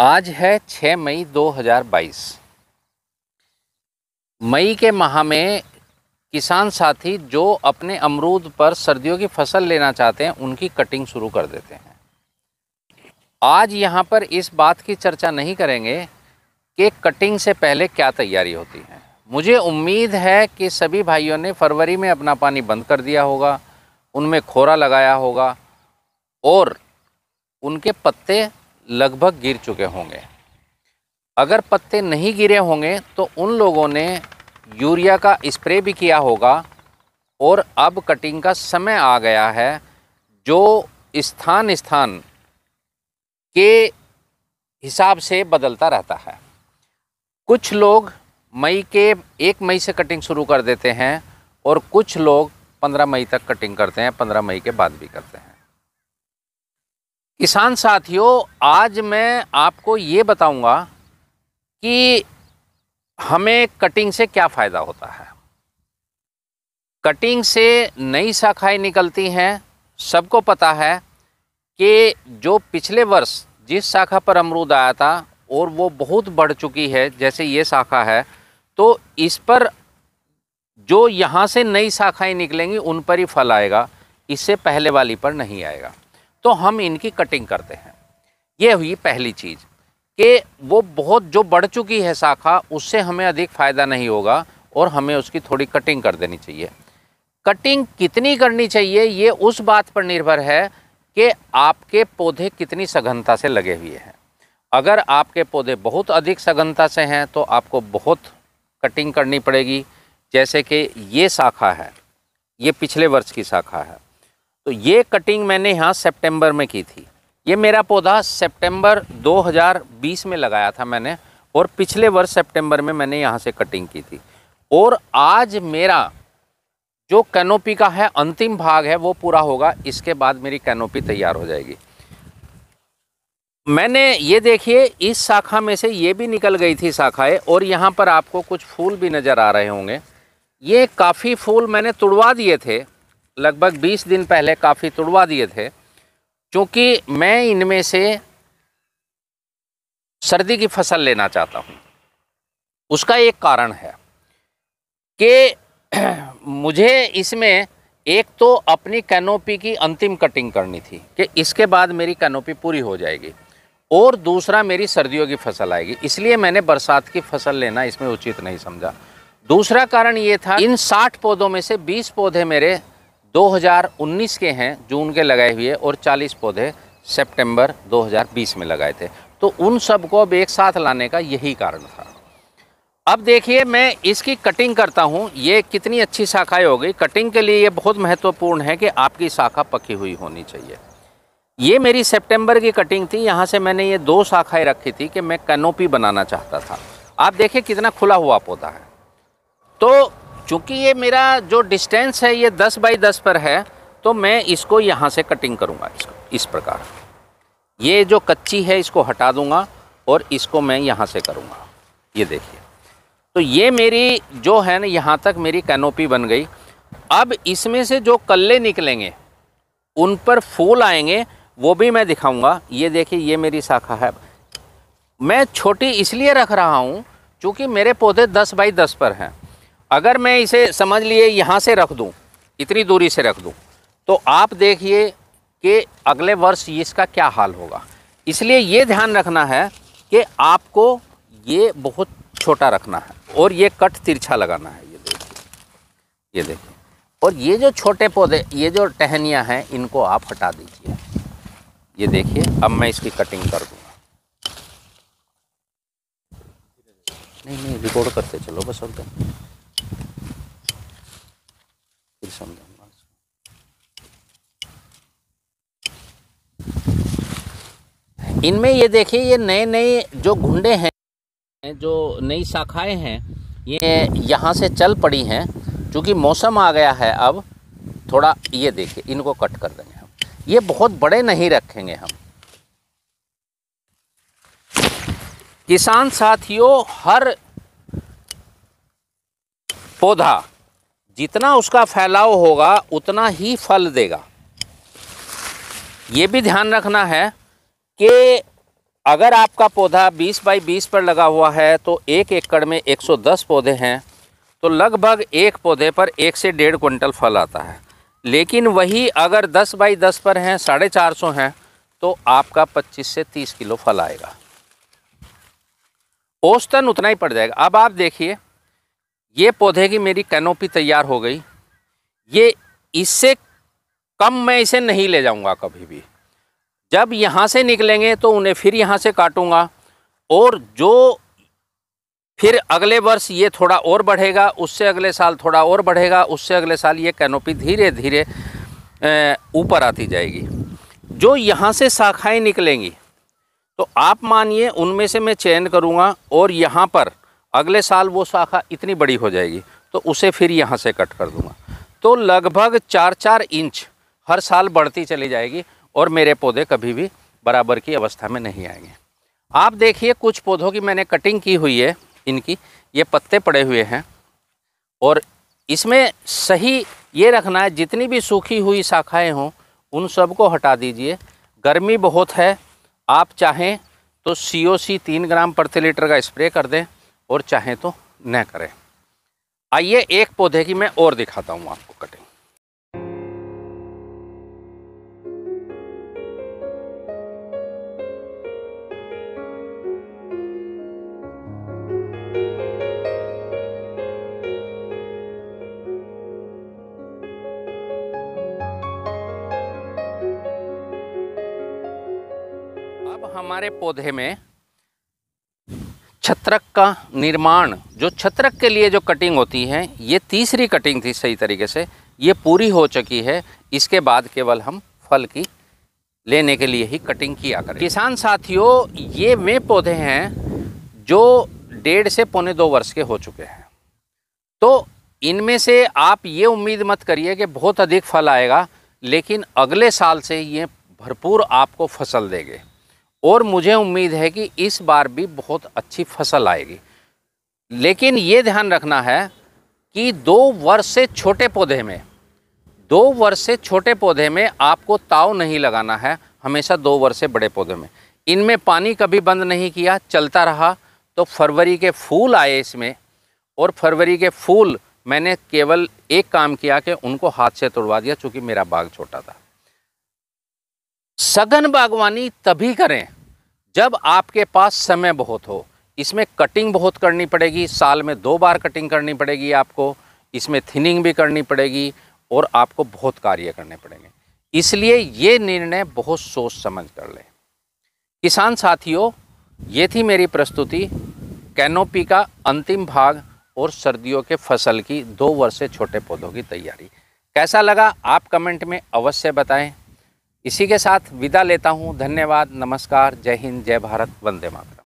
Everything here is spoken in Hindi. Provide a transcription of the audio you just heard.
आज है 6 मई 2022 मई के माह में किसान साथी जो अपने अमरूद पर सर्दियों की फसल लेना चाहते हैं उनकी कटिंग शुरू कर देते हैं आज यहाँ पर इस बात की चर्चा नहीं करेंगे कि कटिंग से पहले क्या तैयारी होती है मुझे उम्मीद है कि सभी भाइयों ने फरवरी में अपना पानी बंद कर दिया होगा उनमें खोरा लगाया होगा और उनके पत्ते लगभग गिर चुके होंगे अगर पत्ते नहीं गिरे होंगे तो उन लोगों ने यूरिया का स्प्रे भी किया होगा और अब कटिंग का समय आ गया है जो स्थान स्थान के हिसाब से बदलता रहता है कुछ लोग मई के एक मई से कटिंग शुरू कर देते हैं और कुछ लोग पंद्रह मई तक कटिंग करते हैं पंद्रह मई के बाद भी करते हैं किसान साथियों आज मैं आपको ये बताऊंगा कि हमें कटिंग से क्या फ़ायदा होता है कटिंग से नई शाखाएं निकलती हैं सबको पता है कि जो पिछले वर्ष जिस शाखा पर अमरूद आया था और वो बहुत बढ़ चुकी है जैसे ये शाखा है तो इस पर जो यहाँ से नई शाखाएं निकलेंगी उन पर ही फल आएगा इससे पहले वाली पर नहीं आएगा तो हम इनकी कटिंग करते हैं ये हुई पहली चीज़ कि वो बहुत जो बढ़ चुकी है शाखा उससे हमें अधिक फ़ायदा नहीं होगा और हमें उसकी थोड़ी कटिंग कर देनी चाहिए कटिंग कितनी करनी चाहिए ये उस बात पर निर्भर है कि आपके पौधे कितनी सघनता से लगे हुए हैं अगर आपके पौधे बहुत अधिक सघनता से हैं तो आपको बहुत कटिंग करनी पड़ेगी जैसे कि ये शाखा है ये पिछले वर्ष की शाखा है तो ये कटिंग मैंने यहाँ सेप्टेम्बर में की थी ये मेरा पौधा सेप्टेम्बर दो में लगाया था मैंने और पिछले वर्ष सेप्टेम्बर में मैंने यहाँ से कटिंग की थी और आज मेरा जो कैनोपी का है अंतिम भाग है वो पूरा होगा इसके बाद मेरी कैनोपी तैयार हो जाएगी मैंने ये देखिए इस शाखा में से ये भी निकल गई थी शाखाएं और यहाँ पर आपको कुछ फूल भी नज़र आ रहे होंगे ये काफ़ी फूल मैंने तुड़वा दिए थे लगभग 20 दिन पहले काफ़ी तुड़वा दिए थे क्योंकि मैं इनमें से सर्दी की फसल लेना चाहता हूँ उसका एक कारण है कि मुझे इसमें एक तो अपनी कैनोपी की अंतिम कटिंग करनी थी कि इसके बाद मेरी कैनोपी पूरी हो जाएगी और दूसरा मेरी सर्दियों की फसल आएगी इसलिए मैंने बरसात की फसल लेना इसमें उचित नहीं समझा दूसरा कारण ये था इन 60 पौधों में से 20 पौधे मेरे 2019 के हैं जून के लगाए हुए और 40 पौधे सितंबर 2020 में लगाए थे तो उन सबको अब एक साथ लाने का यही कारण था अब देखिए मैं इसकी कटिंग करता हूँ ये कितनी अच्छी शाखाएं हो गई कटिंग के लिए ये बहुत महत्वपूर्ण है कि आपकी शाखा पकी हुई होनी चाहिए ये मेरी सितंबर की कटिंग थी यहाँ से मैंने ये दो शाखाएँ रखी थी कि मैं कैनोपी बनाना चाहता था आप देखिए कितना खुला हुआ पौधा है तो चूँकि ये मेरा जो डिस्टेंस है ये दस बाई दस पर है तो मैं इसको यहाँ से कटिंग करूँगा इसको इस प्रकार ये जो कच्ची है इसको हटा दूँगा और इसको मैं यहाँ से करूँगा ये देखिए तो ये मेरी जो है ना यहाँ तक मेरी कैनोपी बन गई अब इसमें से जो कल्ले निकलेंगे उन पर फूल आएंगे वो भी मैं दिखाऊंगा ये देखिए ये मेरी शाखा है मैं छोटी इसलिए रख रहा हूँ क्योंकि मेरे पौधे 10 बाई 10 पर हैं अगर मैं इसे समझ लिए यहाँ से रख दूँ इतनी दूरी से रख दूँ तो आप देखिए कि अगले वर्ष इसका क्या हाल होगा इसलिए ये ध्यान रखना है कि आपको ये बहुत छोटा रखना है और ये कट तिरछा लगाना है ये देखिए ये देखिए और ये जो छोटे पौधे ये जो टहनियाँ हैं इनको आप हटा दीजिए ये देखिए अब मैं इसकी कटिंग कर दूँगा नहीं नहीं रिकॉर्ड करते चलो बस और इनमें ये देखिए ये नए नए जो घुंडे हैं जो नई शाखाएं हैं ये यहाँ से चल पड़ी हैं क्योंकि मौसम आ गया है अब थोड़ा ये देखिए इनको कट कर देंगे हम ये बहुत बड़े नहीं रखेंगे हम किसान साथियों हर पौधा जितना उसका फैलाव होगा उतना ही फल देगा ये भी ध्यान रखना है कि अगर आपका पौधा 20 बाई 20 पर लगा हुआ है तो एक एकड़ में 110 पौधे हैं तो लगभग एक पौधे पर एक से डेढ़ क्विंटल फल आता है लेकिन वही अगर 10 बाई 10 पर हैं साढ़े चार सौ हैं तो आपका 25 से 30 किलो फल आएगा औसतन उतना ही पड़ जाएगा अब आप देखिए ये पौधे की मेरी कैनोपी तैयार हो गई ये इससे कम मैं इसे नहीं ले जाऊंगा कभी भी जब यहाँ से निकलेंगे तो उन्हें फिर यहाँ से काटूँगा और जो फिर अगले वर्ष ये थोड़ा और बढ़ेगा उससे अगले साल थोड़ा और बढ़ेगा उससे अगले साल ये कैनोपी धीरे धीरे ऊपर आती जाएगी जो यहाँ से शाखाएँ निकलेंगी तो आप मानिए उनमें से मैं चयन करूँगा और यहाँ पर अगले साल वो शाखा इतनी बड़ी हो जाएगी तो उसे फिर यहाँ से कट कर दूँगा तो लगभग चार चार इंच हर साल बढ़ती चली जाएगी और मेरे पौधे कभी भी बराबर की अवस्था में नहीं आएंगे आप देखिए कुछ पौधों की मैंने कटिंग की हुई है इनकी ये पत्ते पड़े हुए हैं और इसमें सही ये रखना है जितनी भी सूखी हुई शाखाएँ हों उन सबको हटा दीजिए गर्मी बहुत है आप चाहें तो सी ओ सी तीन ग्राम प्रति लीटर का स्प्रे कर दें और चाहें तो न करें आइए एक पौधे की मैं और दिखाता हूँ आपको कटिंग हमारे पौधे में छत्रक का निर्माण जो छत्रक के लिए जो कटिंग होती है ये तीसरी कटिंग थी सही तरीके से ये पूरी हो चुकी है इसके बाद केवल हम फल की लेने के लिए ही कटिंग किया करें किसान साथियों ये वे पौधे हैं जो डेढ़ से पौने दो वर्ष के हो चुके हैं तो इनमें से आप ये उम्मीद मत करिए कि बहुत अधिक फल आएगा लेकिन अगले साल से ये भरपूर आपको फसल देंगे और मुझे उम्मीद है कि इस बार भी बहुत अच्छी फसल आएगी लेकिन ये ध्यान रखना है कि दो वर्ष से छोटे पौधे में दो वर्ष से छोटे पौधे में आपको ताव नहीं लगाना है हमेशा दो वर्ष से बड़े पौधे में इनमें पानी कभी बंद नहीं किया चलता रहा तो फरवरी के फूल आए इसमें और फरवरी के फूल मैंने केवल एक काम किया कि उनको हाथ से तोड़वा दिया चूँकि मेरा बाग छोटा था सघन बागवानी तभी करें जब आपके पास समय बहुत हो इसमें कटिंग बहुत करनी पड़ेगी साल में दो बार कटिंग करनी पड़ेगी आपको इसमें थिनिंग भी करनी पड़ेगी और आपको बहुत कार्य करने पड़ेंगे इसलिए ये निर्णय बहुत सोच समझ कर लें किसान साथियों ये थी मेरी प्रस्तुति कैनोपी का अंतिम भाग और सर्दियों के फसल की दो वर्ष से छोटे पौधों की तैयारी कैसा लगा आप कमेंट में अवश्य बताएं इसी के साथ विदा लेता हूँ धन्यवाद नमस्कार जय हिंद जय भारत वंदे मातरम